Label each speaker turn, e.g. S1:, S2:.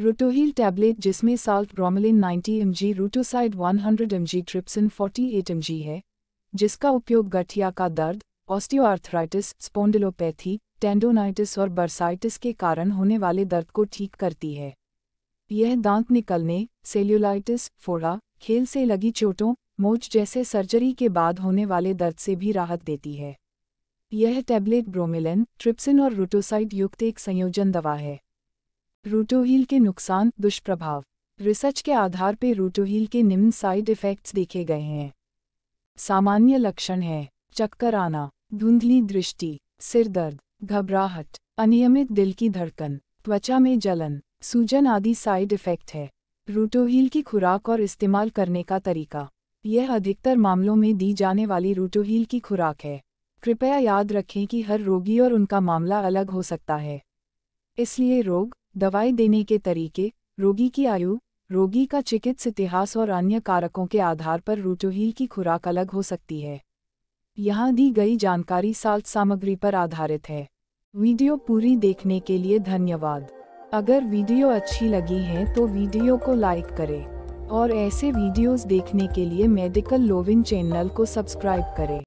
S1: रूटोहील tablet जिसमें salt bromelain 90 mg rutoside 100 mg trypsin 48 mg है जिसका उपयोग गठिया का दर्द ऑस्टियोआर्थराइटिस स्पोंडिलोपैथी टेंडोनाइटिस और बर्साइटिस के कारण होने वाले दर्द को ठीक करती है यह दांत निकलने सेल्यूलाइटिस फोड़ा खेल से लगी चोटों मोच जैसे सर्जरी के बाद होने वाले दर्द से भी राहत देती है यह टैबलेट ब्रोमिलिन ट्रिप्सिन और रूटोसाइड युक्त एक संयोजन दवा है रूटोहील के नुकसान दुष्प्रभाव रिसर्च के आधार पर रूटोहील के निम्न साइड इफ़ेक्ट्स देखे गए हैं सामान्य लक्षण है चक्कर आना धुंधली दृष्टि सिर दर्द घबराहट अनियमित दिल की धड़कन त्वचा में जलन सूजन आदि साइड इफ़ेक्ट है रूटोहील की खुराक और इस्तेमाल करने का तरीका यह अधिकतर मामलों में दी जाने वाली रूटोहील की खुराक है कृपया याद रखें कि हर रोगी और उनका मामला अलग हो सकता है इसलिए रोग दवाई देने के तरीके रोगी की आयु रोगी का चिकित्स इतिहास और अन्य कारकों के आधार पर रूटोहील की खुराक अलग हो सकती है यहाँ दी गई जानकारी साल्ट सामग्री पर आधारित है वीडियो पूरी देखने के लिए धन्यवाद अगर वीडियो अच्छी लगी है तो वीडियो को लाइक करें और ऐसे वीडियोस देखने के लिए मेडिकल लोविन चैनल को सब्सक्राइब करें